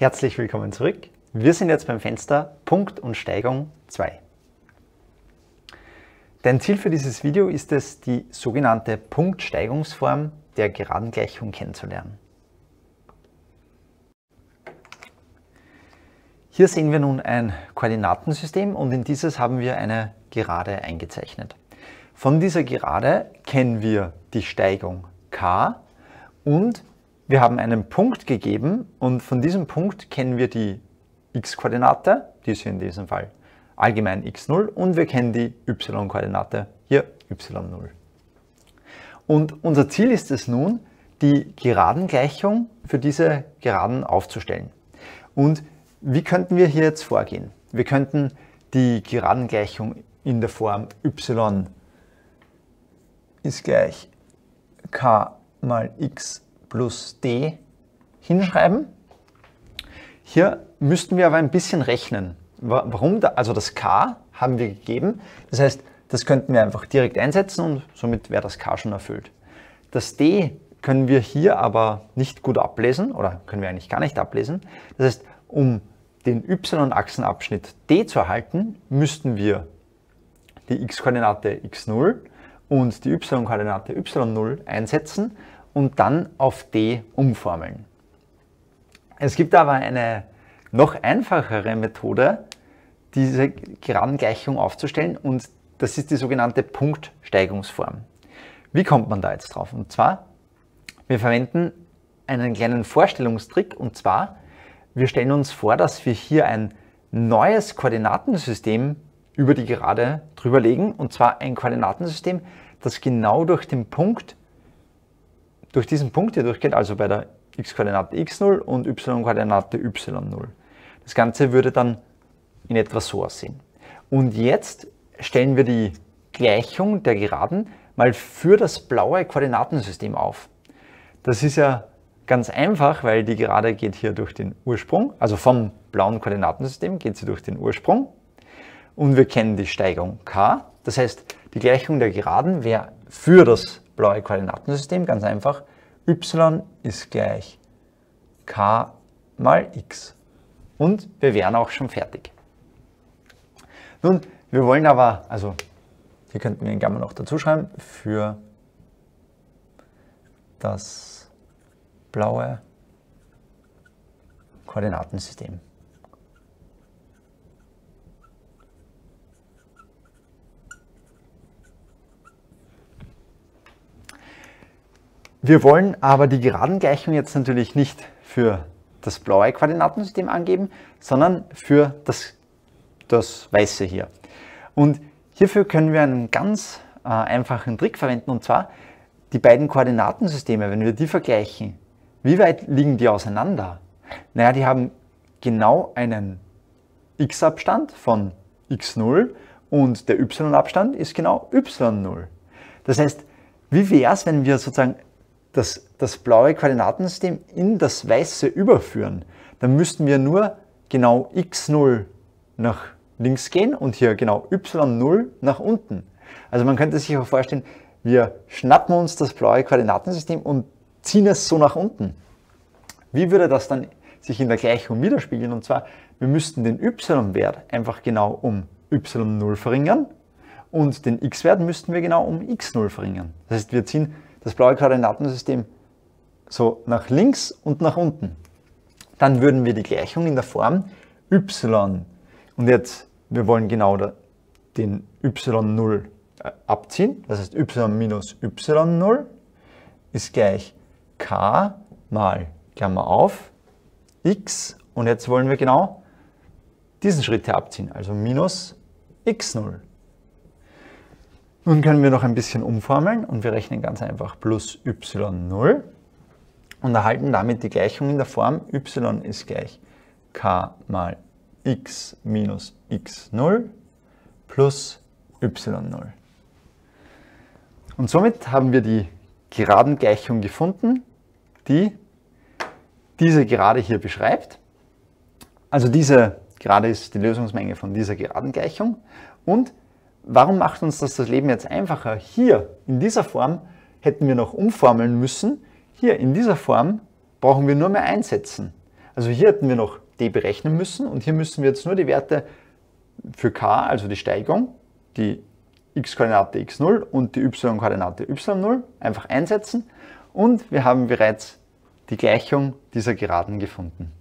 Herzlich willkommen zurück. Wir sind jetzt beim Fenster Punkt und Steigung 2. Dein Ziel für dieses Video ist es, die sogenannte Punktsteigungsform der Geradengleichung kennenzulernen. Hier sehen wir nun ein Koordinatensystem und in dieses haben wir eine Gerade eingezeichnet. Von dieser Gerade kennen wir die Steigung k und wir haben einen Punkt gegeben und von diesem Punkt kennen wir die x-Koordinate, die ist hier in diesem Fall allgemein x0 und wir kennen die y-Koordinate, hier y0. Und unser Ziel ist es nun, die Geradengleichung für diese Geraden aufzustellen. Und wie könnten wir hier jetzt vorgehen? Wir könnten die Geradengleichung in der Form y ist gleich k mal x plus d hinschreiben. Hier müssten wir aber ein bisschen rechnen. Warum? Da, also das k haben wir gegeben. Das heißt, das könnten wir einfach direkt einsetzen und somit wäre das k schon erfüllt. Das d können wir hier aber nicht gut ablesen oder können wir eigentlich gar nicht ablesen. Das heißt, um den y-Achsenabschnitt d zu erhalten, müssten wir die x-Koordinate x0 und die y-Koordinate y0 einsetzen und dann auf D umformeln. Es gibt aber eine noch einfachere Methode, diese geraden Gleichung aufzustellen und das ist die sogenannte Punktsteigungsform. Wie kommt man da jetzt drauf? Und zwar, wir verwenden einen kleinen Vorstellungstrick und zwar, wir stellen uns vor, dass wir hier ein neues Koordinatensystem über die Gerade drüber legen und zwar ein Koordinatensystem, das genau durch den Punkt durch diesen Punkt hier durchgeht, also bei der x-Koordinate x0 und y-Koordinate y0. Das Ganze würde dann in etwa so aussehen. Und jetzt stellen wir die Gleichung der Geraden mal für das blaue Koordinatensystem auf. Das ist ja ganz einfach, weil die Gerade geht hier durch den Ursprung, also vom blauen Koordinatensystem geht sie durch den Ursprung. Und wir kennen die Steigung k, das heißt, die Gleichung der Geraden wäre für das blaue Koordinatensystem ganz einfach y ist gleich k mal x. Und wir wären auch schon fertig. Nun, wir wollen aber, also hier könnten wir den Gamma noch dazu schreiben, für das blaue Koordinatensystem. Wir wollen aber die Geradengleichung jetzt natürlich nicht für das blaue Koordinatensystem angeben, sondern für das, das weiße hier. Und hierfür können wir einen ganz äh, einfachen Trick verwenden und zwar die beiden Koordinatensysteme, wenn wir die vergleichen, wie weit liegen die auseinander? Naja, die haben genau einen x-Abstand von x0 und der y-Abstand ist genau y0. Das heißt, wie wäre es, wenn wir sozusagen das, das blaue Koordinatensystem in das weiße überführen, dann müssten wir nur genau x0 nach links gehen und hier genau y0 nach unten. Also man könnte sich auch vorstellen, wir schnappen uns das blaue Koordinatensystem und ziehen es so nach unten. Wie würde das dann sich in der Gleichung widerspiegeln? Und zwar, wir müssten den y-Wert einfach genau um y0 verringern und den x-Wert müssten wir genau um x0 verringern. Das heißt, wir ziehen das blaue Koordinatensystem so nach links und nach unten, dann würden wir die Gleichung in der Form y und jetzt, wir wollen genau den y0 äh, abziehen, das heißt y minus y0 ist gleich k mal Klammer auf x und jetzt wollen wir genau diesen Schritt hier abziehen, also minus x0. Nun können wir noch ein bisschen umformeln und wir rechnen ganz einfach plus y0 und erhalten damit die Gleichung in der Form y ist gleich k mal x minus x0 plus y0. Und somit haben wir die Geradengleichung gefunden, die diese Gerade hier beschreibt. Also diese Gerade ist die Lösungsmenge von dieser Geradengleichung und warum macht uns das das Leben jetzt einfacher? Hier in dieser Form hätten wir noch umformeln müssen. Hier in dieser Form brauchen wir nur mehr einsetzen. Also hier hätten wir noch d berechnen müssen und hier müssen wir jetzt nur die Werte für k, also die Steigung, die x-Koordinate x0 und die y-Koordinate y0 einfach einsetzen und wir haben bereits die Gleichung dieser Geraden gefunden.